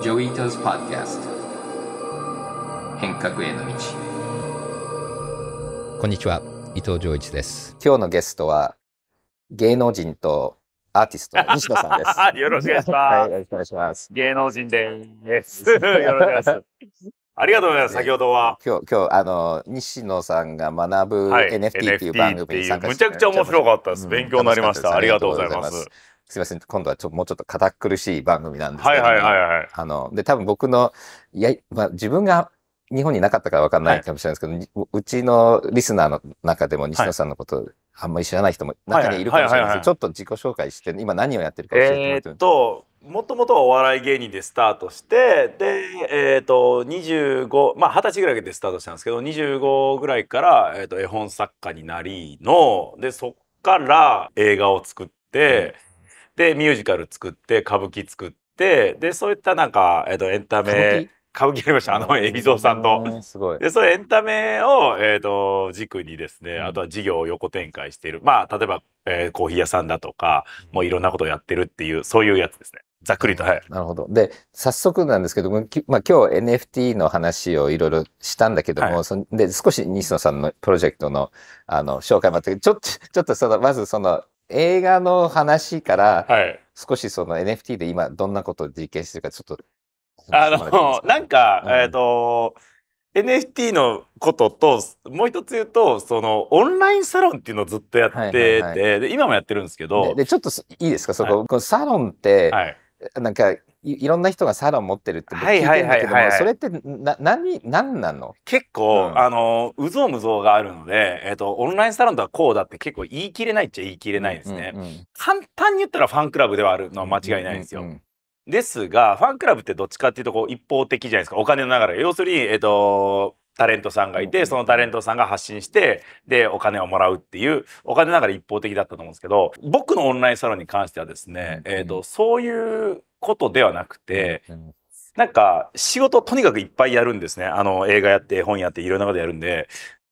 ジョイタ s p o d c a ス t 変革への道こんにちは伊藤浄一です今日のゲストは芸能人とアーティスト西野さんです よろしくお願いします、はい、よろしくお願いします芸能人ですよろしくお願いします ありがとうございます。先ほどは。今日、今日、あの、西野さんが学ぶ NFT っていう番組に参加して、はい、むちゃくちゃ面白かったです。勉強になりました。ありがとうございます。すいません、今度はちょもうちょっと堅苦しい番組なんですけど、はいはいはいはい。あの、で、多分僕の、いや、まあ自分が日本になかったからわかんないかもしれないですけど、はい、うちのリスナーの中でも西野さんのことあんまり知らない人も中にいるかもしれないですちょっと自己紹介して、今何をやってるか教えてもらっても。っと、もともとはお笑い芸人でスタートして、で、えー、っと、25、まあ二十歳ぐらいでスタートしたんですけど、25ぐらいから、えー、っと、絵本作家になりの、で、そっから映画を作って、うんでミュージカル作って歌舞伎作ってでそういったなんか、えーと、エンタメ歌舞伎やりましたあの海老蔵さんと。すごいでそうエンタメを、えーと、軸にですね、うん、あとは事業を横展開しているまあ例えば、えー、コーヒー屋さんだとかもういろんなことをやってるっていうそういうやつですね。ざっくりと、はい、なるほど。で、早速なんですけども、まあ、今日 NFT の話をいろいろしたんだけども、はい、そで、少し西野さんのプロジェクトの、あの、紹介もあったけど、ちょっと、ちょっとその、まずその、映画の話から、はい、少しその NFT で今どんなことを実験してるかちょっと。あの、なんか、うん、えっ、ー、と、NFT のことと、もう一つ言うと、その、オンラインサロンっていうのをずっとやってて、はいはいはい、で今もやってるんですけど。で、でちょっといいですか、そこ、はい、このサロンって、はい、なんか、いろんな人がサロン持ってるって聞いてるんだけどもそれってな何何なの結構、うん、あのうぞうむぞうがあるので、えーと、オンラインサロンとはこうだって結構言い切れないっちゃ言い切れないですね、うんうん、簡単に言ったらファンクラブではあるのは間違いないですよ、うんうんうんですがファンクラブってどっちかっていうとこう一方的じゃないですかお金の流れ要するに、えーと、タレントさんがいてそのタレントさんが発信してでお金をもらうっていうお金の流れ一方的だったと思うんですけど僕のオンラインサロンに関してはですね、えーとそういうことではなくて、なんか仕事とにかくいっぱいやるんですね。あの映画やって、本やっていろんなことやるんで、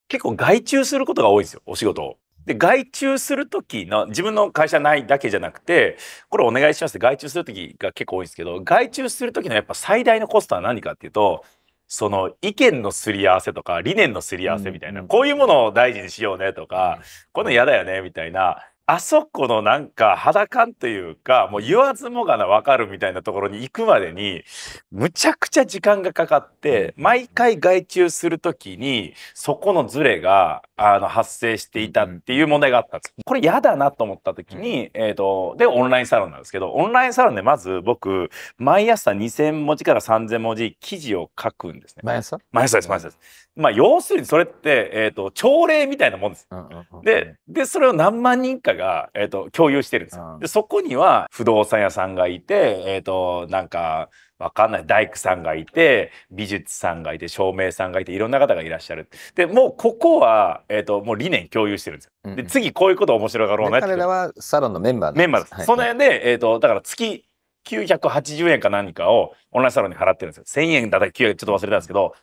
結構外注することが多いんですよ、お仕事を。で、外注する時の、自分の会社ないだけじゃなくて、これお願いしますって外注する時が結構多いんですけど、外注する時のやっぱ最大のコストは何かっていうと、その意見のすり合わせとか理念のすり合わせみたいな、こういうものを大事にしようねとか、こういうの嫌だよねみたいなあそこのなんか肌感というか、もう言わずもがなわかるみたいなところに行くまでに、むちゃくちゃ時間がかかって、毎回外注するときに、そこのズレがあの発生していたっていう問題があったんですこれ嫌だなと思った時に、えーと、でオンラインサロンなんですけどオンラインサロンでまず僕毎朝2,000文字から3,000文字記事を書くんですね。毎朝毎朝です毎朝です。まあ要するにそれって、えーと、朝礼みたいなもんです。うんうんうん、ででそれを何万人かが、えーと、共有してるんですよ。でそこには不動産屋さんがいて、えー、となんかわかんない大工さんがいて美術さんがいて照明さんがいていろんな方がいらっしゃるでもうここは、えーと、もう理念共有してるんですよで次こういうこと面白がろうな彼らはサロンのメンバーメンバーです、はい、その辺で、えーと、だから月980円か何かをオンラインサロンに払ってるんですよ1000円だったら900ちょっと忘れたんですけど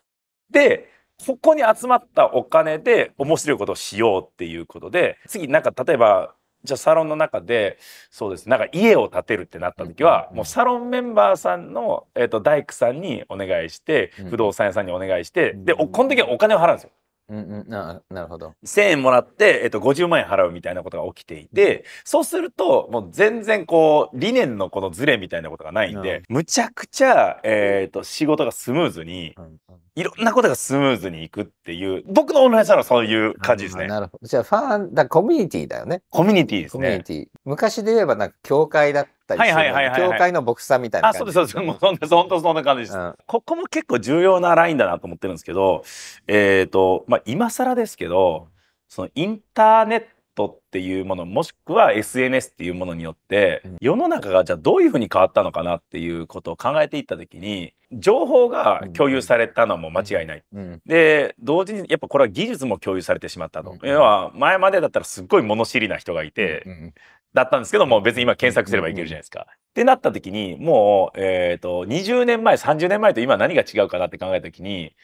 でここに集まったお金で面白いことをしようっていうことで次なんか例えばじゃあサロンの中でそうですなんか家を建てるってなった時は、もうサロンメンバーさんの、えっと、と大工さんにお願いして、不動産屋さんにお願いしてでこの時はお金を払うんですよ。うんうん、あなるほど1,000円もらって、えっと、50万円払うみたいなことが起きていてそうするともう全然こう理念のこのズレみたいなことがないんで、うん、むちゃくちゃ、えー、っと仕事がスムーズに、うんうん、いろんなことがスムーズにいくっていう僕のオンラインサロンはそういう感じですね。なるほどじゃあファンだコミュニティだよね。コミュニティですね。昔で言えばなんか教会だっったりする、はいはいはいはい、教会の牧師さんみたいなあそうですそうです本当そんな感じです、うん、ここも結構重要なラインだなと思ってるんですけどえっ、ー、とまあ今更ですけどそのインターネットっていうものもしくは SNS っていうものによって世の中がじゃあどういうふうに変わったのかなっていうことを考えていったときに情報が共有されたのも間違いない。うん、で同時にやっぱこれは技術も共有されてしまったと。うん、要は前までだったらすっごい物知りな人がいて、うん、だったんですけども、別に今検索すればいけるじゃないですか。ってなった時に、もう、えっ、ー、と、20年前、30年前と今何が違うかなって考えた時に、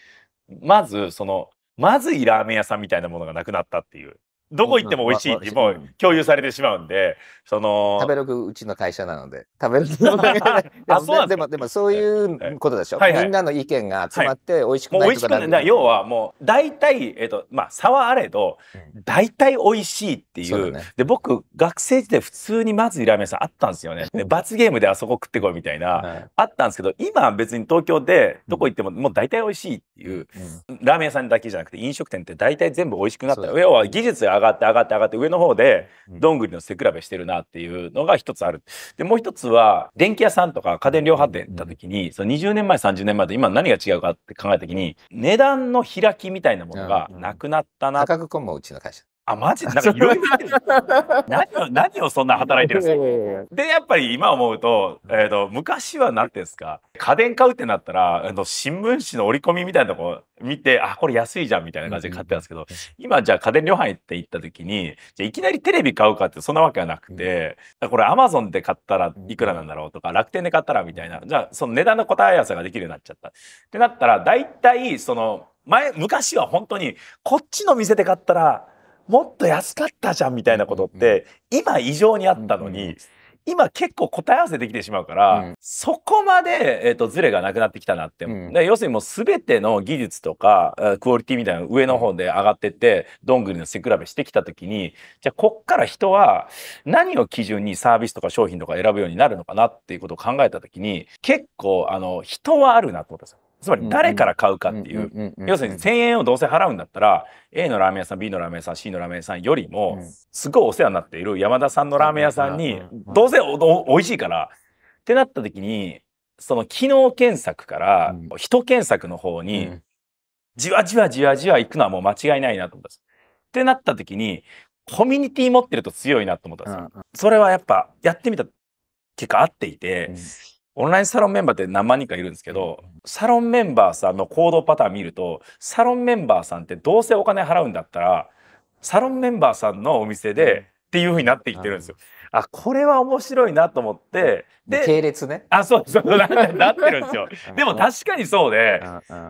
まず、その、まずいラーメン屋さんみたいなものがなくなったっていう。どこ行っても美味しいってもう共有されてしまうんで、その。食べログうちの会社なので。食べログあ、そうでも、でもそういうことでしょ。はいはい、みんなの意見が集まって美味しくなる、はい、う美味しくない。要はもう、大体、えっ、ー、と、まあ、差はあれど、大体美味しいっていう。うん、で、僕、学生時代普通にまずいラーメン屋さんあったんですよね。で、罰ゲームであそこ食ってこいみたいな、あったんですけど、今別に東京でどこ行ってももう大体美味しいっていう、うん、ラーメン屋さんだけじゃなくて飲食店って大体全部美味しくなった。要は技術が上がって上がって上がって上の方でどんぐりの背比べしてるなっていうのが一つある。でもう一つは電気屋さんとか家電量販店行った時にその20年前30年前と今何が違うかって考えた時に値段の開きみたいなものがなくなったな。価格コムもうちの会社。あ、マジなんかいろいろ何を、何をそんな働いてるんですかで、やっぱり今思うと、えっ、ー、と、昔は何ですか家電買うってなったら、あの、新聞紙の折り込みみたいなとこ見て、あ、これ安いじゃんみたいな感じで買ってたんですけど、うん、今じゃあ家電量販って行った時に、じゃいきなりテレビ買うかってそんなわけはなくて、うん、これアマゾンで買ったらいくらなんだろうとか、楽天で買ったらみたいな、じゃあその値段の答え合わせができるようになっちゃった。ってなったら、大体その、前、昔は本当に、こっちの店で買ったら、もっと安かったじゃんみたいなことって、今異常にあったのに、今結構答え合わせできてしまうから、うん、そこまで、えーと、ズレがなくなってきたなって、うん、要するにもう全ての技術とかクオリティみたいな上の方で上がってってどんぐりの背比べしてきた時にじゃあこっから人は何を基準にサービスとか商品とか選ぶようになるのかなっていうことを考えた時に結構あの人はあるなってっとですよ。つまり誰から買うかっていう、要するに1,000円をどうせ払うんだったら A のラーメン屋さん B のラーメン屋さん C のラーメン屋さんよりもすごいお世話になっている山田さんのラーメン屋さんにどうせおおいしいからってなった時にその機能検索から人検索の方にじわじわじわじわ行くのはもう間違いないなと思ったんです。ってなった時にコミュニティ持ってると強いなと思ったんですよ。それはやっぱやってみた結果合っていて、オンラインサロンメンバーって何万人かいるんですけど、サロンメンバーさんの行動パターン見ると、サロンメンバーさんってどうせお金払うんだったら、サロンメンバーさんのお店でっていうふうになってきてるんですよ。あ、これは面白いなと思って、で、系列ね。あ、そうそう、ななってるんですよ。でも確かにそうで、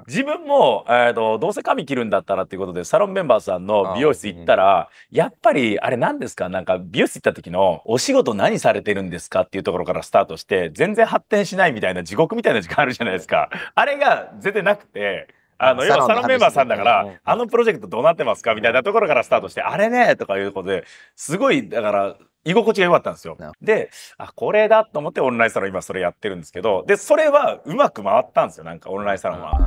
自分も、えっ、と、どうせ髪切るんだったらっていうことで、サロンメンバーさんの美容室行ったら、やっぱり、あれ何ですかなんか、美容室行った時の、お仕事何されてるんですかっていうところからスタートして、全然発展しないみたいな地獄みたいな時間あるじゃないですか。あれが全然なくて、あの、要はサロンメンバーさんだから、あのプロジェクトどうなってますかみたいなところからスタートして、あれねとかいうことで、すごい、だから、居心地が良かったんですよ。で、あ、これだと思ってオンラインサロン今それやってるんですけど、で、それはうまく回ったんですよ、なんかオンラインサロンは。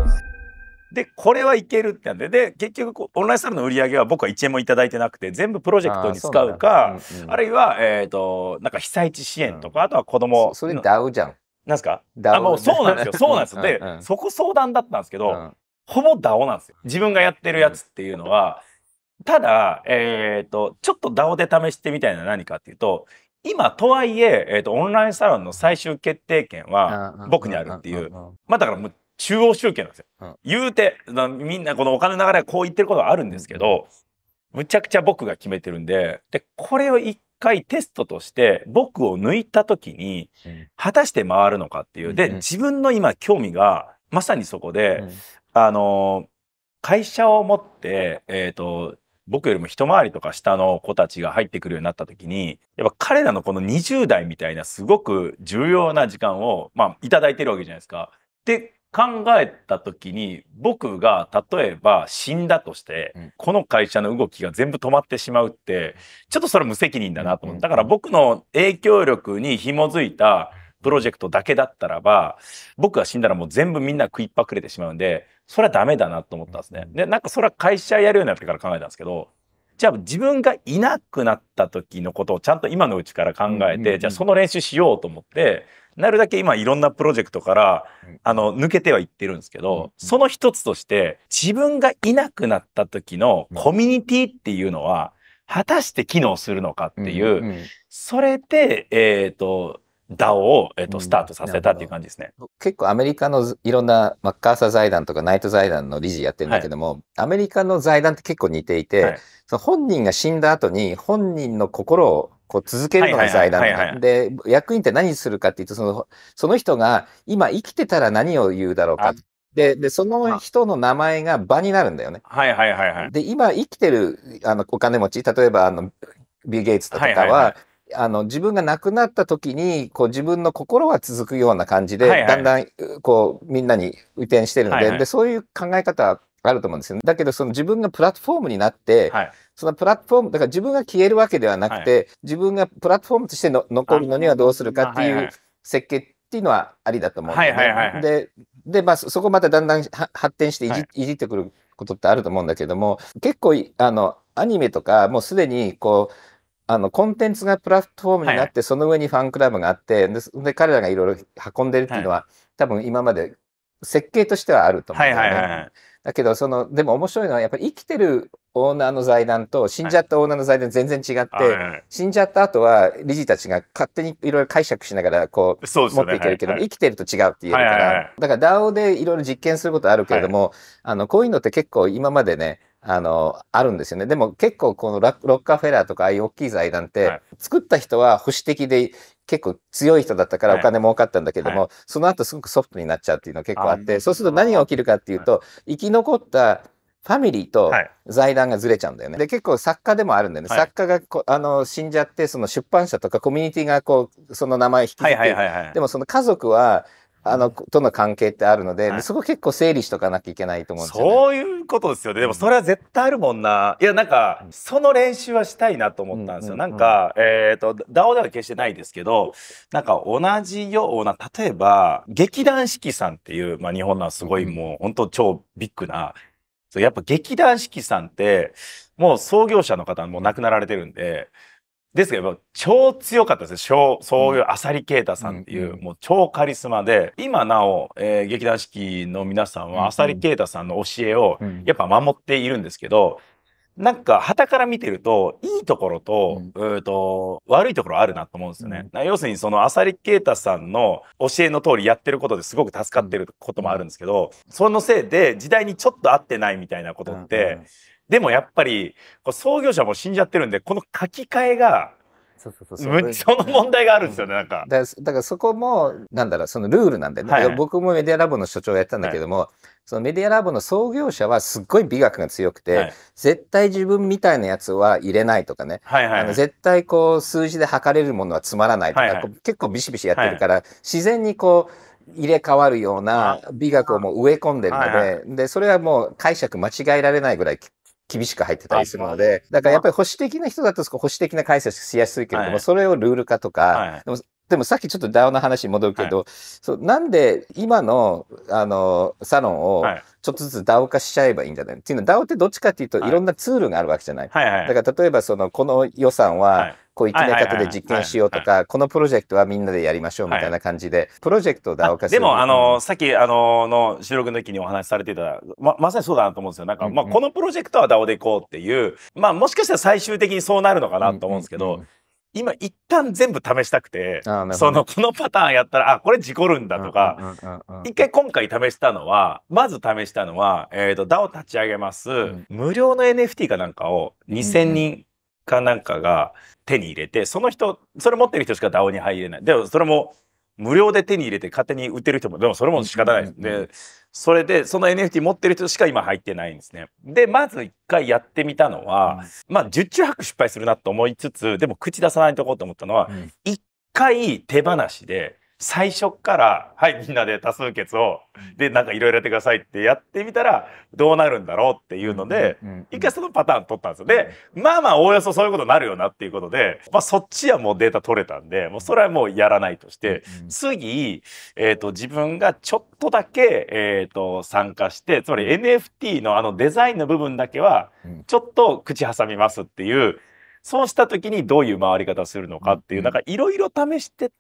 で、これはいけるってなんで、で、結局、オンラインサロンの売り上げは僕は1円も頂いてなくて、全部プロジェクトに使うか、あうんうん、あるいは、えっ、ー、と、なんか被災地支援とか、うん、あとは子供。それダウじゃん。なんすかダウ、あ、もうそうなんですよ、そうなんですよ。で、うんうん、そこ相談だったんですけど、うん、ほぼダウなんですよ。自分がやってるやつっていうのは、ただ、えっ、ー、と、ちょっと DAO で試してみたいな何かっていうと、今とはいええーと、オンラインサロンの最終決定権は僕にあるっていう、まあだからもう中央集権なんですよ。言うてみんなこのお金の流れはこう言ってることはあるんですけど、むちゃくちゃ僕が決めてるんででこれを一回テストとして僕を抜いた時に果たして回るのかっていうで自分の今興味がまさにそこで、あの会社を持って、えーと僕よりも一回りとか下の子たちが入ってくるようになった時に、やっぱ彼らのこの20代みたいなすごく重要な時間を、まあ、いただいてるわけじゃないですか。で、考えた時に僕が例えば死んだとして、うん、この会社の動きが全部止まってしまうってちょっとそれ無責任だなと思って、うん、だから僕の影響力に紐づいたプロジェクトだけだったらば、僕が死んだらもう全部みんな食いっぱくれてしまうんで、それはダメだなと思ったんですね。で、なんかそれは会社やるようになってから考えたんですけど、じゃあ自分がいなくなった時のことをちゃんと今のうちから考えて、じゃあその練習しようと思って、なるだけ今いろんなプロジェクトから、あの、抜けてはいってるんですけど、その一つとして、自分がいなくなった時のコミュニティっていうのは、果たして機能するのかっていう、それで、えっ、と、DAO を、えっと、スタートさせたっていう感じですね、結構アメリカのいろんなマッカーサー財団とかナイト財団の理事やってるんだけども、はい、アメリカの財団って結構似ていて、はい、その本人が死んだ後に本人の心をこう続けるのが財団で役員って何するかっていうとそのその人が今生きてたら何を言うだろうかででその人の名前が場になるんだよね。はいはいはいはい、で今生きてるあのお金持ち例えばあのビル・ゲイツとかは、はいはいはいあの自分が亡くなった時にこう自分の心は続くような感じで、はいはい、だんだんこうみんなに移転してるのではいはい、でそういう考え方あると思うんですよ、ね、だけどその自分がプラットフォームになって、はい、そのプラットフォームだから自分が消えるわけではなくて、はい、自分がプラットフォームとしての残るのにはどうするかっていう設計っていうのはありだと思うんですね。はいはいはいはい、でで、まあ、そこまただんだん発展していじはい、いじってくることってあると思うんだけども結構あのアニメとかもうすでにこうあのコンテンツがプラットフォームになって、はい、その上にファンクラブがあってで彼らがいろいろ運んでるっていうのは、はい、多分今まで設計としてはあると思うんだよね。だけどそのでも面白いのはやっぱり生きてるオーナーの財団と死んじゃったオーナーの財団全然違って、はい死んじゃった後は理事たちが勝手にいろいろ解釈しながらこう、ね、持っていけるけど、はい生きてると違うって言えるから、はいはいはい、だから DAO でいろいろ実験することあるけれども、あのこういうのって結構今までねあの、あるんですよね。でも結構このロッカーフェラーとかああいう大きい財団って、はい、作った人は保守的で結構強い人だったからお金儲かったんだけども、はい、その後すごくソフトになっちゃうっていうのは結構あって、そうすると何が起きるかっていうと、生き残ったファミリーと財団がずれちゃうんだよね。で結構作家でもあるんだよね。はい、作家がこあの死んじゃってその出版社とかコミュニティがこうその名前引き継いで、でもその家族はあの、との関係ってあるので、はい、そこ結構整理しとかなきゃいけないと思うんですよ、ね、そういうことですよね。でもそれは絶対あるもんな。いや、なんか、その練習はしたいなと思ったんですよ。なんか、えっ、ー、と、DAO では決してないですけど、なんか同じような、例えば、劇団四季さんっていう、まあ日本のはすごいもう、本当超ビッグな、やっぱ劇団四季さんって、もう創業者の方もう亡くなられてるんで、うんですけど、超強かったですよ。そういう浅利啓太さんっていう、うん、もう超カリスマで、今なお、えー、劇団四季の皆さんは浅利啓太さんの教えを、やっぱ守っているんですけど、なんか、旗から見てると、いいところと、うん、と悪いところあるなと思うんですよね。うん、要するに、その、浅利啓太さんの教えの通りやってることですごく助かってることもあるんですけど、そのせいで、時代にちょっと合ってないみたいなことって、でもやっぱり創業者も死んじゃってるんでこの書き換えがそうそうそうその問題があるんですよね、なんか。だからそこも、なんだろう、そのルールなんだよはい僕もメディアラボの所長やったんだけども、はい、そのメディアラボの創業者はすっごい美学が強くて、はい、絶対自分みたいなやつは入れないとかね、あの絶対こう数字で測れるものはつまらないとか、はいはい、結構ビシビシやってるから、はい、自然にこう、入れ替わるような美学をもう植え込んでるので、で、それはもう解釈間違えられないぐらい厳しく入ってたりするので、だからやっぱり保守的な人だと保守的な解説しやすいけれども、それをルール化とか、でもさっきちょっと DAO の話に戻るけど、はい、そうなんで今のあのサロンをちょっとずつ DAO 化しちゃえばいいんじゃない、はい、っていうの DAO ってどっちかっていうと、い、ろんなツールがあるわけじゃない。はいはいだから例えばそのこの予算は、こういきなめ方で実験しようとか、このプロジェクトはみんなでやりましょうみたいな感じで、プロジェクトを DAO 化する。でも、あの、さっき、あの、の収録の時にお話しされてた、ま、まさにそうだなと思うんですよ。なんか、うんうん、まあ、このプロジェクトは DAO でいこうっていう、まあ、もしかしたら最終的にそうなるのかなと思うんですけど、うんうんうん今一旦全部試したくて、その、このパターンやったら、あ、これ事故るんだとか、一回今回試したのは、まず試したのは、えー、と、DAO 立ち上げます、うん、無料の NFT かなんかを2000人かなんかが手に入れて、うんその人、それ持ってる人しか DAO に入れない。でも、それも無料で手に入れて勝手に売ってる人も、でもそれも仕方ないです、うんうんうんそれでその NFT 持ってる人しか今入ってないんですね。でまず一回やってみたのは、うん、まあ十中八九失敗するなと思いつつでも口出さないとこうと思ったのは、うん、一回手放しで最初から「はいみんなで多数決をでなんかいろいろやってください」ってやってみたらどうなるんだろうっていうので、一回そのパターン取ったんですよ。でまあまあおおよそそういうことになるよなっていうことで、まあ、そっちはもうデータ取れたんでもうそれはもうやらないとして、次、えーと、自分がちょっとだけ、えーと、参加してつまり NFT のあのデザインの部分だけはちょっと口挟みますっていう。そうした時にどういう回り方するのかっていう、なんかいろいろ試してて、、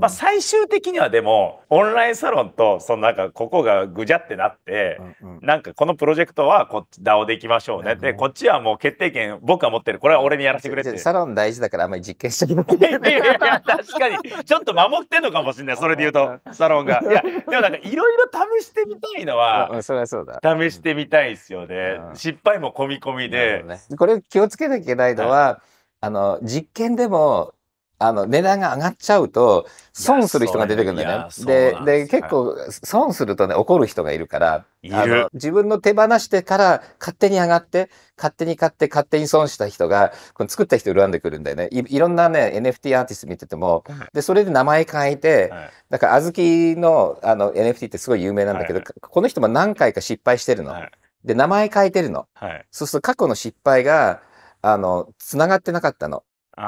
まあ、最終的にはでもオンラインサロンとそのなんかここがぐじゃってなって、うんうん、なんかこのプロジェクトはこっち DAO でいきましょうね、でこっちはもう決定権僕は持ってるこれは俺にやらせてくれってサロン大事だからあんまり実験しちゃいけない いやいや確かにちょっと守ってんのかもしれない それで言うとサロンが いやでもなんかいろいろ試してみたいのは、試してみたいですよね、うん、失敗も込み込みで、ね、これ気をつけなきゃいけないのは、はいあの、実験でもあの、値段が上がっちゃうと、損する人が出てくるんだよね。で、で、結構、損するとね、怒る人がいるから、あの自分の手放してから勝手に上がって、勝手に買って、勝手に損した人が、この作った人恨んでくるんだよね。いろんなね、NFT アーティスト見てても、で、それで名前変えて、だから、あずきのあの NFT ってすごい有名なんだけど、はい、この人も何回か失敗してるの。はい、で、名前変えてるの。そうすると過去の失敗が、あの、繋がってなかったの。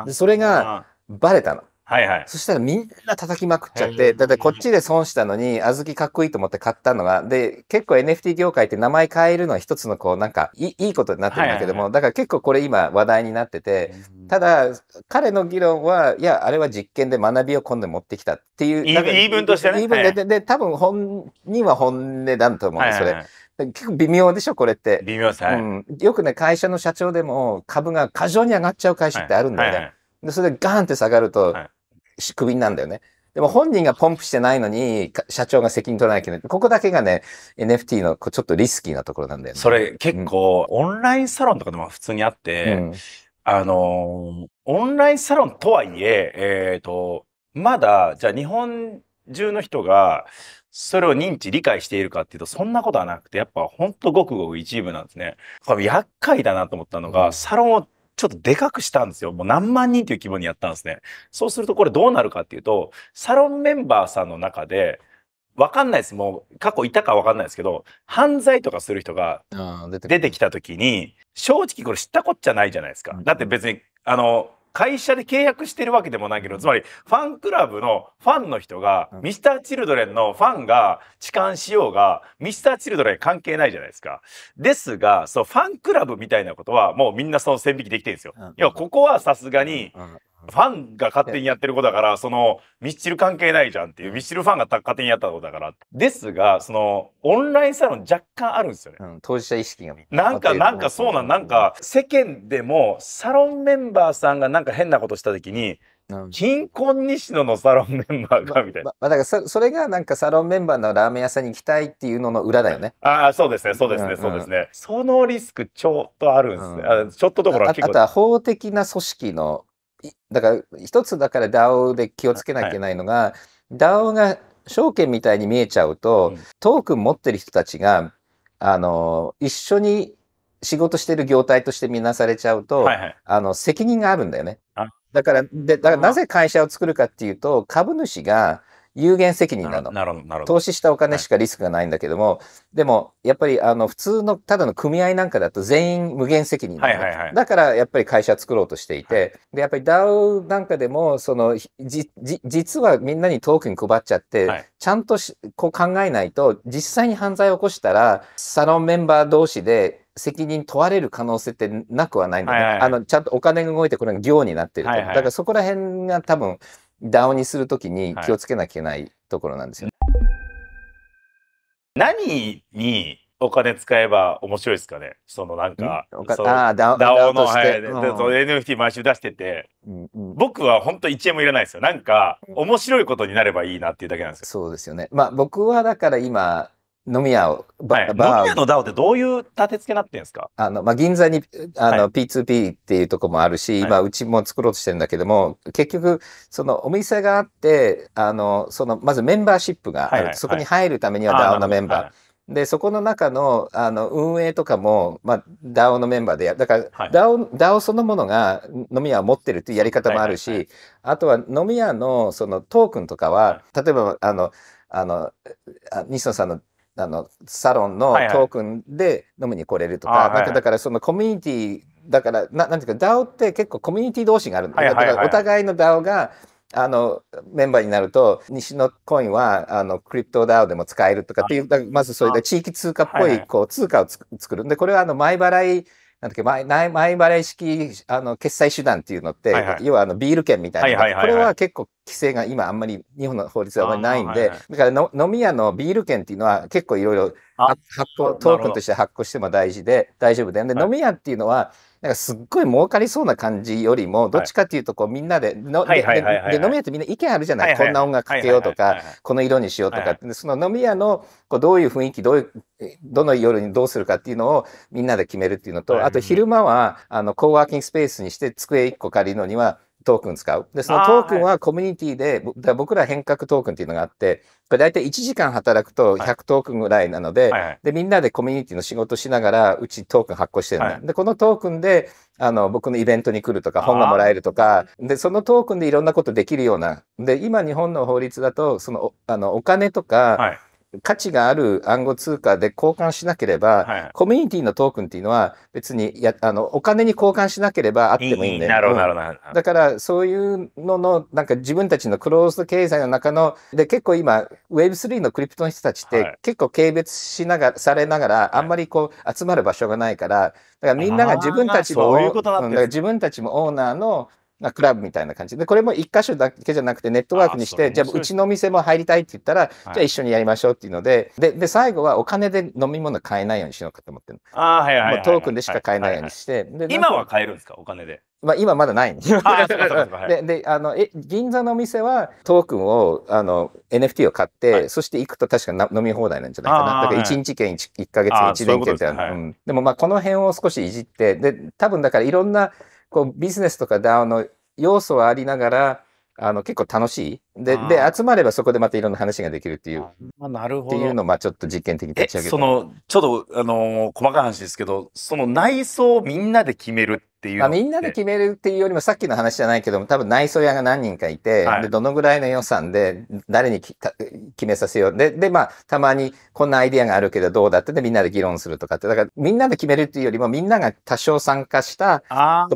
でそれが、バレたの。はいはい。そしたらみんな叩きまくっちゃって、だってこっちで損したのに、小豆かっこいいと思って買ったのが、で、結構 NFT 業界って名前変えるのは一つのこう、なんかいい、いいことになってるんだけども、だから結構これ今話題になってて、ただ、彼の議論は、いや、あれは実験で学びを今度持ってきたっていう。言い分としてね。言い分で、で、多分本人は本音だと思う、それ。結構微妙でしょこれって微妙さ、うん、よくね会社の社長でも株が過剰に上がっちゃう会社ってあるんだよね、で、それでガーンって下がると、クビになんだよね。でも本人がポンプしてないのに、社長が責任取らなきゃいけない。ここだけがね、NFT のちょっとリスキーなところなんだよね。それ結構、うん、オンラインサロンとかでも普通にあって、うん、あのオンラインサロンとはいえ、えっ、ー、と、まだ、じゃあ日本中の人が、それを認知、理解しているかっていうと、そんなことはなくて、やっぱほんとごくごく一部なんですね。これ厄介だなと思ったのが、うん、サロンをちょっとでかくしたんですよ。もう何万人という規模にやったんですね。そうするとこれどうなるかっていうと、サロンメンバーさんの中で、わかんないです。もう過去いたかわかんないですけど、犯罪とかする人が出てきた時に、正直これ知ったこっちゃないじゃないですか。だって別に、あの、会社で契約してるわけでもないけどつまりファンクラブのファンの人が、うん、ミスターチルドレンのファンが痴漢しようがミスターチルドレン関係ないじゃないですか。ですがそうファンクラブみたいなことはもうみんなその線引きできてるんですよ。うん、要はここはさすがに、ファンが勝手にやってることだから、その、ミッチル関係ないじゃんっていう、ミッチルファンが勝手にやったことだから。ですが、その、オンラインサロン若干あるんですよね。うん、当事者意識が。なんか、なんかそうなん、なんか、世間でも、サロンメンバーさんがなんか変なことした時に、貧困西野のサロンメンバーがみたいな。ま、まあ、だからそそれがなんかサロンメンバーのラーメン屋さんに行きたいっていうのの裏だよね。ああそうですねそうですね、そうですね。そのリスクちょっとあるんですね。うん、あちょっとどころは結構あ。あとは法的な組織のだから一つだから DAO で気をつけなきゃいけないのが、はい、DAO が証券みたいに見えちゃうと、うん、トークン持ってる人たちがあの一緒に仕事してる業態として見なされちゃうと、はいはい、あの責任があるんだよね。だからでだからなぜ会社を作るかっていうと株主が有限責任なの。なるほど。投資したお金しかリスクがないんだけども、はい、でも、やっぱり、あの、普通の、ただの組合なんかだと全員無限責任なの、はいはいはい、だから、やっぱり会社作ろうとしていて、はい、で、やっぱり DAO なんかでも、その、じ、じ、実はみんなにトークン配っちゃって、はい、ちゃんとし、こう考えないと、実際に犯罪を起こしたら、サロンメンバー同士で、責任問われる可能性ってなくはないんだね、はいはいはい、あのちゃんとお金が動いてこれが業になってる、はいはい、だからそこら辺が多分ダウンにするときに気をつけなきゃいけないところなんですよ、ねはい、何にお金使えば面白いですかねそのなんか、そのあ DAO, DAO の、はい、うん、NFT 毎週出してて、うんうん、僕は本当一円もいらないですよ。なんか、面白いことになればいいなっていうだけなんですよ。そうですよね。まあ僕はだから今、飲み屋を、はい、飲み屋のってどういう立て付けになってるんですかあの、まあ、銀座にあの、はい、P2P っていうとこもあるし、今、うちも作ろうとしてるんだけども、結局、そのお店があって、あの、その、まずメンバーシップがある。はいはい、そこに入るためには DAO のメンバー。で、そこの中の、あの、運営とかも、まあ、DAO のメンバーでやる。だから、はい、DAO、DAO そのものが飲み屋を持ってるっていうやり方もあるし、あとは飲み屋の、そのトークンとかは、例えば、あの、あの、西野さんのあのサロンのトークンで飲みに来れるとか、はいはい、なんかだからそのコミュニティだからななんていうか DAO って結構コミュニティ同士があるんだ,、だからお互いの DAO があのメンバーになると西のコインはあのクリプト DAO でも使えるとかっていうまずそういう地域通貨っぽいこう通貨を作るんでこれはあの前払いなんだっけ、前、前払い式、あの、決済手段っていうのって、はいはい、要はあの、ビール券みたいな、はいはいはいはい、これは結構規制が今あんまり、日本の法律はあんまりないんで、はいはい、だからの飲み屋のビール券っていうのは結構いろいろ発行、トークンとして発行しても大事で、大丈夫で、で、飲み屋っていうのは、なんかすっごい儲かりそうな感じよりもどっちかっていうとこうみんなでの、で飲み屋ってみんな意見あるじゃない、はいはい、こんな音楽かけようとかこの色にしようとか、って、その飲み屋のこうどういう雰囲気どういうどの夜にどうするかっていうのをみんなで決めるっていうのと、あと昼間はあのコーワーキングスペースにして机1個借りるのにはトークン使う。で、そのトークンはコミュニティで、はい、僕ら変革トークンっていうのがあって、これ大体1時間働くと100トークンぐらいなので、はいはい、で、みんなでコミュニティの仕事しながら、うちトークン発行してるんだ、はい、で、このトークンで、あの、僕のイベントに来るとか、本がもらえるとか、で、そのトークンでいろんなことできるような。で、今日本の法律だと、その、あの、お金とか、価値がある暗号通貨で交換しなければ、はい、コミュニティのトークンっていうのは別にやあのお金に交換しなければあってもいいんだよ。なるほど、なるほど。だからそういうののなんか自分たちのクローズド経済の中ので結構今 Web3 のクリプトの人たちって結構軽蔑しながらされながらあんまりこう集まる場所がないからだからみんなが自分たちも、うん、自分たちもオーナーのあクラブみたいな感じでこれも1箇所だけじゃなくてネットワークにしてじゃあうちのお店も入りたいって言ったら、じゃあ一緒にやりましょうっていうのででで最後はお金で飲み物買えないようにしようかと思ってるあ、はいはい、はい、トークンでしか買えないようにして、はいはいはい、今は買えるんですかお金でまあ、今まだない、ん でであのえ銀座のお店はトークンをあの NFT を買って、はい、そして行くと確かな飲み放題なんじゃないかなだから1日券 1, 1ヶ月1年券ってうう、ねはいうん、でもまあこの辺を少しいじってで多分だからいろんなこうビジネスとか DAO の要素はありながらあの結構楽しいで、で、集まればそこでまたいろんな話ができるっていう。まあ、なるほど。っていうのを、まあ、ちょっと実験的に立ち上げて。その、ちょっと、あのー、細かい話ですけど、その内装をみんなで決めるっていうあ、みんなで決めるっていうよりも、さっきの話じゃないけども、多分内装屋が何人かいて、はい、で、どのぐらいの予算で、誰にき決めさせよう。で、で、まあ、たまに、こんなアイディアがあるけど、どうだってで、みんなで議論するとかって。だから、みんなで決めるっていうよりも、みんなが多少参加した、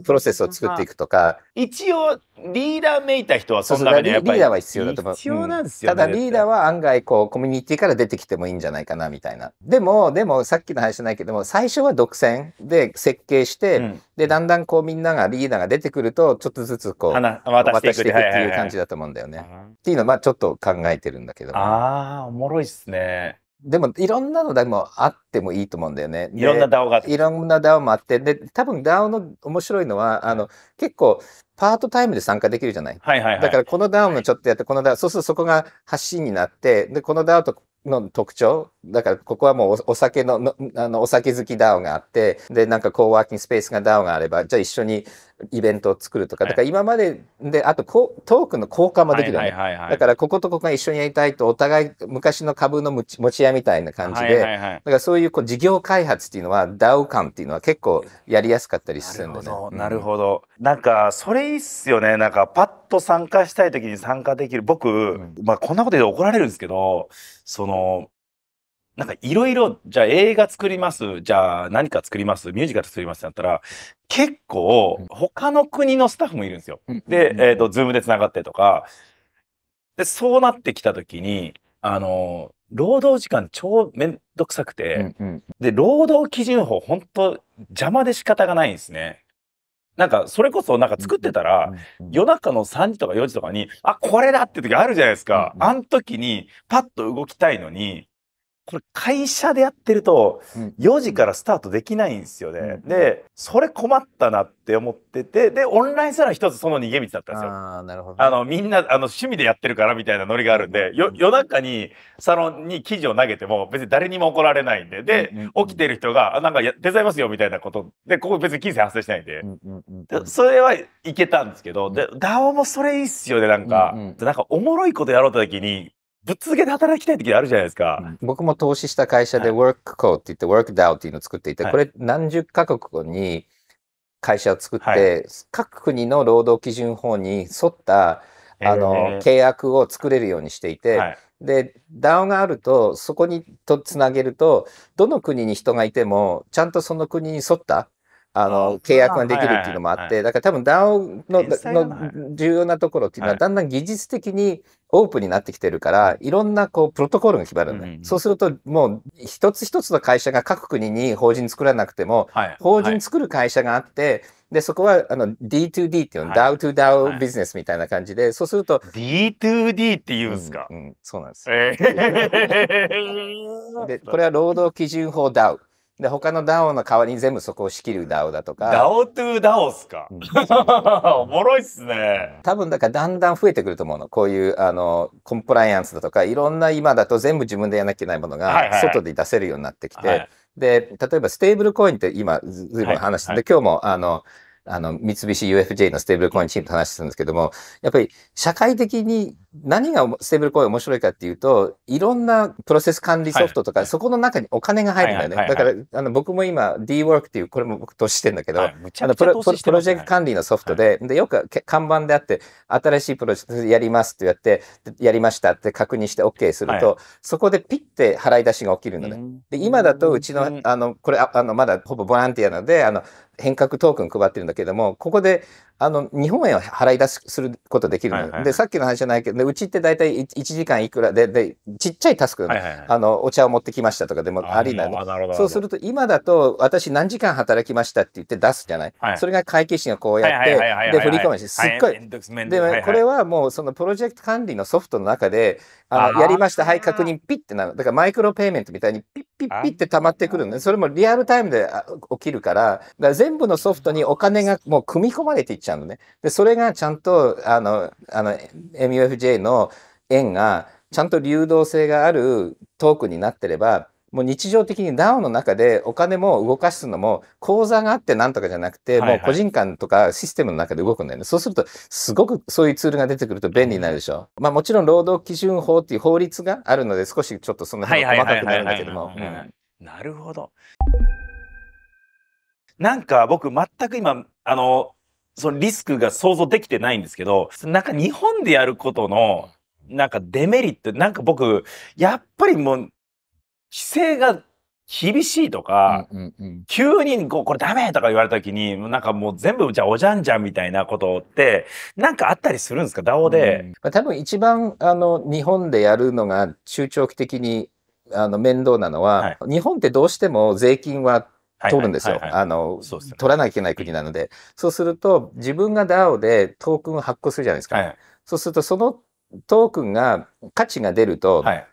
プロセスを作っていくとか。一応、リーダーめいた人はそのにやっぱり。リーダーは必要必要だと思う。必要なんですよ、ねうん、ただリーダーは案外こうコミュニティから出てきてもいいんじゃないかなみたいな。でも、でもさっきの話じゃないけども、最初は独占で設計して、うん、で、だんだんこうみんながリーダーが出てくると、ちょっとずつこう、渡していくっていう感じだと思うんだよね。っていうのは、まあちょっと考えてるんだけど。ああ、おもろいっすね。でもいろんなのでもあってもいいと思うんだよね。いろんな DAO がいろんなもあってで多分 DAO の面白いのはあの結構パートタイムで参加できるじゃない。はいはいはい、だからこの DAO もちょっとやってこの DAO そうするとそこが発信になってでこの DAO との特徴だからここはもうお酒のあのお酒好き DAO があってでなんかコーワーキングスペースが DAO があればじゃあ一緒にイベントを作るとか、だから今までで、あとこトークの交換もできるよね、だからこことここが一緒にやりたいとお互い昔の株の持ち持ち家みたいな感じで、だからそういうこう事業開発っていうのはダウ感っていうのは結構やりやすかったりするんでね。なるほど、なんかそれいいっすよねなんかパッと参加したい時に参加できる僕、うん、まあこんなことで怒られるんですけどそのなんかいろいろ、じゃあ映画作ります、じゃあ何か作ります、ミュージカル作りますってなったら、結構他の国のスタッフもいるんですよ。で、えっ、ー、と、ズームで繋がってとか。で、そうなってきた時に、あの、労働時間超めんどくさくて、で、労働基準法本当邪魔で仕方がないんですね。なんか、それこそなんか作ってたら、夜中の3時とか4時とかに、あ、これだって時あるじゃないですか。あの時に、パッと動きたいのに、これ会社でやってると4時からスタートできないんですよね。うん、でそれ困ったなって思っててでオンラインサロン一つその逃げ道だったんですよ。あなるほど、あのみんなあの趣味でやってるからみたいなノリがあるんで、よ夜中にサロンに記事を投げても別に誰にも怒られないんでで、うん、起きてる人が「あなんかや手伝いますよ」みたいなことでここ別に金銭発生しないんで,、でそれはいけたんですけどで DAO もそれいいっすよねなんか、なんかおもろいことやろうっ時にぶっ続けで働きたい時あるじゃないですか。僕も投資した会社で WorkCo って言って WorkDAO っていうのを作っていて、はい、これ何十カ国に会社を作って、はい、各国の労働基準法に沿ったあの、契約を作れるようにしていて、はい、で DAO があるとそこにとつなげるとどの国に人がいてもちゃんとその国に沿ったあの契約ができるっていうのもあって、だから多分 DAO のの重要なところっていうのはだんだん技術的にオープンになってきてるから、いろんなこうプロトコルが決まるんだ、うんうん、そうすると、もう一つ一つの会社が各国に法人作らなくても、はい、法人作る会社があって、はい、で、そこはあの D2D っていうの、はい、DAO2DAO ビジネスみたいな感じで、そうすると。D2D って言うんですか、うん、うん、そうなんです。えー、で、これは労働基準法 DAO。で他の DAO の代わりに全部そこを仕切る DAO だとか DAO to DAO っすか、おもろいっすね多分だからだんだん増えてくると思うのこういうあのコンプライアンスだとかいろんな今だと全部自分でやらなきゃいけないものが外で出せるようになってきて、はいはい、で例えばステーブルコインって今ずいぶん話して、はいはい、今日もあのあの三菱 UFJ のステーブルコインチームと話してたんですけどもやっぱり社会的に何がステーブルコイン面白いかっていうと、いろんなプロセス管理ソフトとか、はい、そこの中にお金が入るんだよね。だから、あの、僕も今、DWork っていう、これも僕投資してんだけど、はい、あのプロ、プロジェクト管理のソフトで、で、よく看板であって、新しいプロジェクトやりますってやって、やりましたって確認して OK すると、そこでピッて払い出しが起きるのね。で、今だとうちの、あの、これ、あの、まだほぼボランティアなので、あの、変革トークン配ってるんだけども、ここで、あの、日本円を払い出す、することできるの、はいはい、で、さっきの話じゃないけど、で、うちって大体1時間いくらで、で、ちっちゃいタスク、はいはいはい、あの、お茶を持ってきましたとかでもありなの。そうすると、今だと、私何時間働きましたって言って出すじゃない。はい、それが会計士がこうやって、で、振り込むし、すっごい。はい、で、も、これはもう、そのプロジェクト管理のソフトの中で、あのやりました、はい、確認、ピッてなる。だからマイクロペイメントみたいにピッピッピって溜まってくるのね。それもリアルタイムで起きるから、から全部のソフトにお金がもう組み込まれていっちゃうのね。で、それがちゃんと、あの、あの、MUFJ の円が、ちゃんと流動性があるトークになってれば、もう日常的に DAO の中でお金も動かすのも口座があってなんとかじゃなくて、もう個人間とかシステムの中で動くんだよね。そうするとすごくそういうツールが出てくると便利になるでしょ。まあもちろん労働基準法っていう法律があるので少しちょっとその辺が細かくなるんだけども。なるほど。なんか僕全く今あのそのリスクが想像できてないんですけど、なんか日本でやることのなんかデメリット、なんか僕、やっぱりもう規制が厳しいとか、うんうんうん、急にこれダメとか言われた時に、なんかもう全部じゃあおじゃんじゃんみたいなことって、なんかあったりするんですか、ダオで。うん、多分一番、あの、日本でやるのが中長期的に、あの、面倒なのは、はい、日本ってどうしても税金は取るんですよ。はいはいはいはい、あの、ね、取らなきゃいけない国なので。そうすると、自分が DAO でトークンを発行するじゃないですか。はい、そうすると、そのトークンが価値が出ると、はい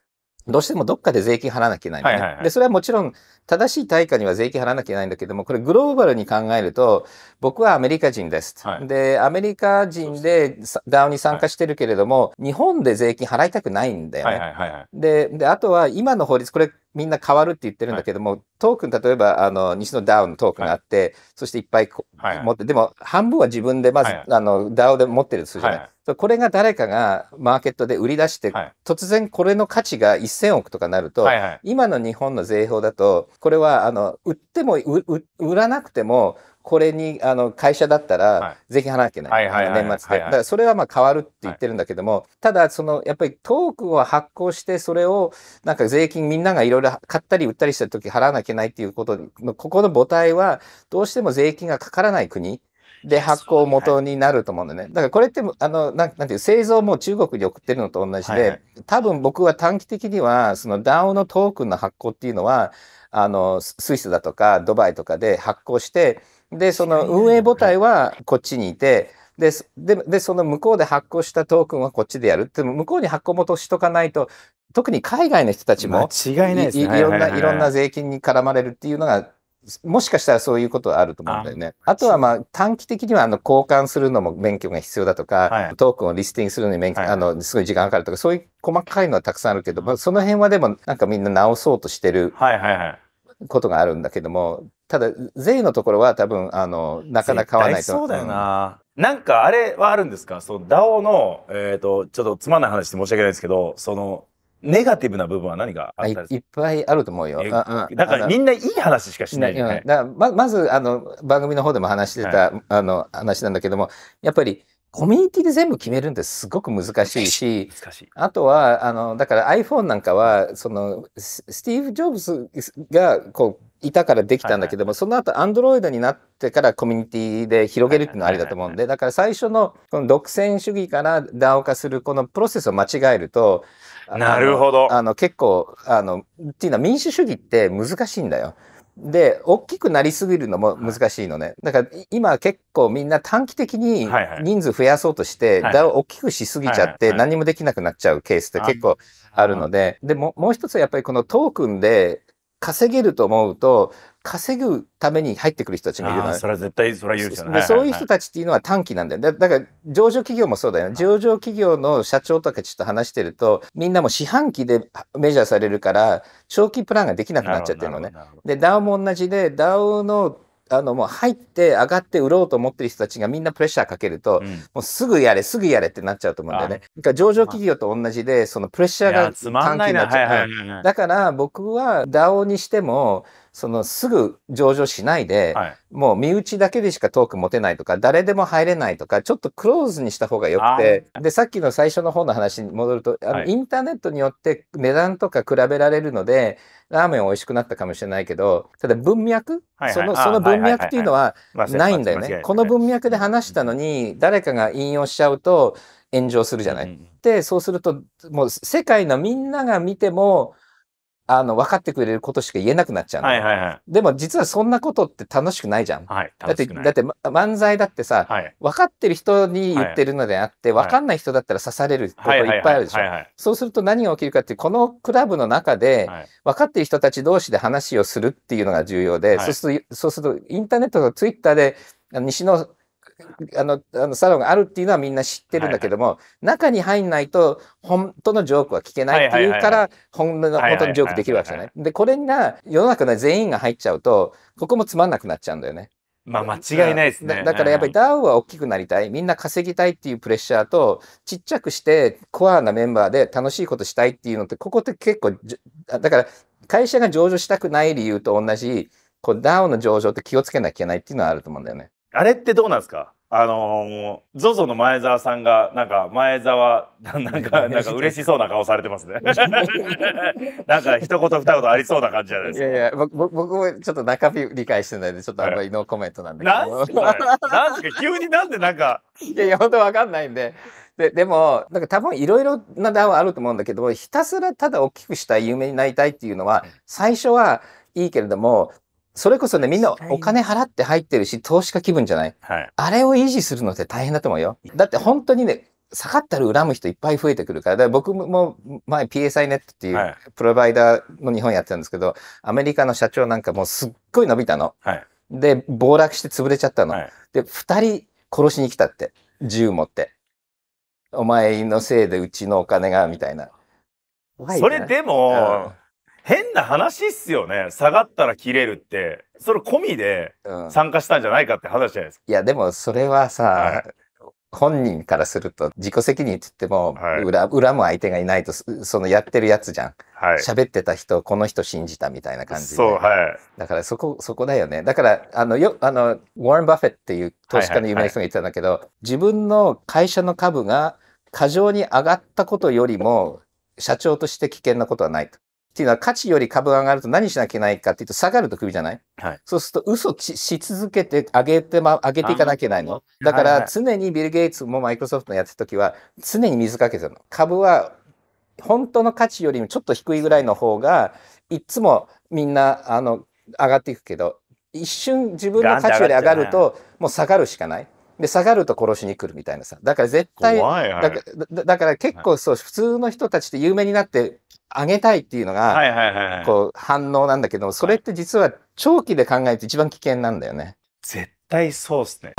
どうしてもどっかで税金払わなきゃいけないはいはい、で、それはもちろん正しい対価には税金払わなきゃいけないんだけども、これグローバルに考えると、僕はアメリカ人です。はい、で、アメリカ人でダウに参加してるけれども、日本で税金払いたくないんだよね。で、で、あとは今の法律、これみんな変わるって言ってるんだけども、はい、トークン、例えば、あの、西の DAO のトークンがあって、はい、そしていっぱいはいはい、持って、でも、半分は自分で、まず、はいはい、あの、DAO で持ってるですよ、じゃない、はいはい、これが誰かがマーケットで売り出して、はい、突然これの価値が1000億とかなると、はいはい、今の日本の税法だと、これは、あの、売っても売、売らなくても、これにあの会社だったら税金払わなきゃいけない、年末で、だからそれはまあ変わるって言ってるんだけども、ただそのやっぱりトークンを発行してそれをなんか税金みんながいろいろ買ったり売ったりした時払わなきゃいけないっていうことのここの母体はどうしても税金がかからない国で発行元になると思うんだね。だからこれって、あの、なんていう、製造も中国に送ってるのと同じで、多分僕は短期的には、その DAO のトークンの発行っていうのは、あの、スイスだとかドバイとかで発行して、で、その運営母体はこっちにいて、で、で、でその向こうで発行したトークンはこっちでやる。でも向こうに発行元しとかないと、特に海外の人たちも、違いないですね。いろんな、いろんな税金に絡まれるっていうのが、もしかしたらそういうことはあると思うんだよね。あとはまあ短期的にはあの交換するのも免許が必要だとか、はい、トークンをリスティングするのに免許、はい、あのすごい時間かかるとか、そういう細かいのはたくさんあるけど、まあ、その辺はでもなんかみんな直そうとしてることがあるんだけども、ただ税のところは多分あのなかなか買わないとそうだよな、ん、なんかあれはあるんですかそのダオの、えーと、ちょっとつまんない話で申し訳ないですけどそのネガティブな部分は何がいっぱいあると思うよ。だからみんないい話しかしない、ね、だままずあの番組の方でも話してた、はい、あの話なんだけどもやっぱりコミュニティで全部決めるんでてすごく難しいし、しいあとは、あの、だから iPhone なんかは、その、スティーブ・ジョブズが、こう、いたからできたんだけども、はいはい、その後アンドロイドになってからコミュニティで広げるっていうのはありだと思うんで、だから最初のこの独占主義からダ a 化するこのプロセスを間違えると、なるほど。あの結構、あの、っていうのは民主主義って難しいんだよ。で、大きくなりすぎるのも難しいのね。はい、だから今結構みんな短期的に人数増やそうとして、だ、はいはい、大きくしすぎちゃって何もできなくなっちゃうケースって結構あるので、でも、もう一つはやっぱりこのトークンで稼げると思うと、稼ぐために入ってくる人たちもいるのそれは絶対、それは言うでしょうそういう人たちっていうのは短期なんだよ。だだから、上場企業もそうだよ上場企業の社長とかちょっと話してると、みんなも四半期でメジャーされるから、長期プランができなくなっちゃってるのね。で、ダウも同じで、ダウのあのもう入って上がって売ろうと思ってる人たちがみんなプレッシャーかけると、うん、もうすぐやれすぐやれってなっちゃうと思うんだよね。か上場企業と同じでそのプレッシャーが短期になっちゃう。だから僕は DAO にしてもそのすぐ上場しないで、はい、もう身内だけでしかトーク持てないとか、誰でも入れないとか、ちょっとクローズにした方がよくて、で、さっきの最初の方の話に戻ると、あの、インターネットによって値段とか比べられるので、ラーメン美味しくなったかもしれないけど、ただ文脈、はいはい、その、その文脈っていうのはないんだよね。この文脈で話したのに、誰かが引用しちゃうと炎上するじゃない。うん、で、そうすると、もう世界のみんなが見ても、あの、分かってくれることしか言えなくなっちゃうの。はいはいはい、でも実はそんなことって楽しくないじゃん。はい、だって、だって漫才だってさ、はい、分かってる人に言ってるのであって、はい、分かんない人だったら刺されることいっぱいあるでしょ。そうすると何が起きるかってこのクラブの中で、分かってる人たち同士で話をするっていうのが重要で、そうすると、そうするとインターネットとツイッターで、西のあの、あのサロンがあるっていうのはみんな知ってるんだけども、はいはい、中に入んないと、本当のジョークは聞けないっていうから、本当のジョークできるわけじゃない。で、これが世の中の全員が入っちゃうと、ここもつまんなくなっちゃうんだよね。まあ間違いないですね。だからやっぱりダウは大きくなりたい、みんな稼ぎたいっていうプレッシャーと、ちっちゃくしてコアなメンバーで楽しいことしたいっていうのって、ここって結構、だから会社が上場したくない理由と同じ、こ DAO の上場って気をつけなきゃいけないっていうのはあると思うんだよね。あれってどうなんですかあのー、ZOZO の前澤さんが、なんか、前澤、なんか、なんか嬉しそうな顔されてますね。なんか、一言二言ありそうな感じじゃないですか。いやいや、僕もちょっと中身理解してないで、ちょっとあんまりノーコメントなんで。なんすか、なんすか、急になんでなんか。いやいや、本当わかんないんで。ででもなんか多分いろいろな段はあると思うんだけどひたすらただ大きくしたい夢になりたいっていうのは最初はいいけれどもそれこそね、みんなお金払って入ってるし、投資家気分じゃない、はい、あれを維持するのって大変だと思うよ。だって本当にね、下がったら恨む人いっぱい増えてくるから、から僕も前 PSI ネットっていうプロバイダーの日本やってたんですけど、はい、アメリカの社長なんかもうすっごい伸びたの。はい、で、暴落して潰れちゃったの。はい、で、二人殺しに来たって。銃持って。お前のせいでうちのお金が、みたいな。それでも、うん変な話っすよね下がったら切れるってそれ込みで参加したんじゃないかって話じゃないですか、うん、いやでもそれはさ、はい、本人からすると自己責任って言っても裏はい、裏も相手がいないとそのやってるやつじゃん喋、はい、ってた人この人信じたみたいな感じで、はい、だからそこそこだよねだからあのよあのウォーン・バフェットっていう投資家の有名な人が言ってたんだけど、はいはいはい、自分の会社の株が過剰に上がったことよりも社長として危険なことはないと。っていうのは価値より株が上がると何しなきゃいけないかっていうと下がると首じゃない、はい、そうすると嘘し続けて上げて、ま、上げていかなきゃいけないの。だから常にビル・ゲイツもマイクロソフトのやってた時は常に水かけてるの。株は本当の価値よりもちょっと低いぐらいの方がいつもみんなあの上がっていくけど一瞬自分の価値より上がるともう下がるしかない。で下がると殺しに来るみたいなさだから絶対だから結構そう、普通の人たちって有名になって上げたいっていうのが、こう、反応なんだけど、それって実は長期で考えて一番危険なんだよね。絶対そうっすね。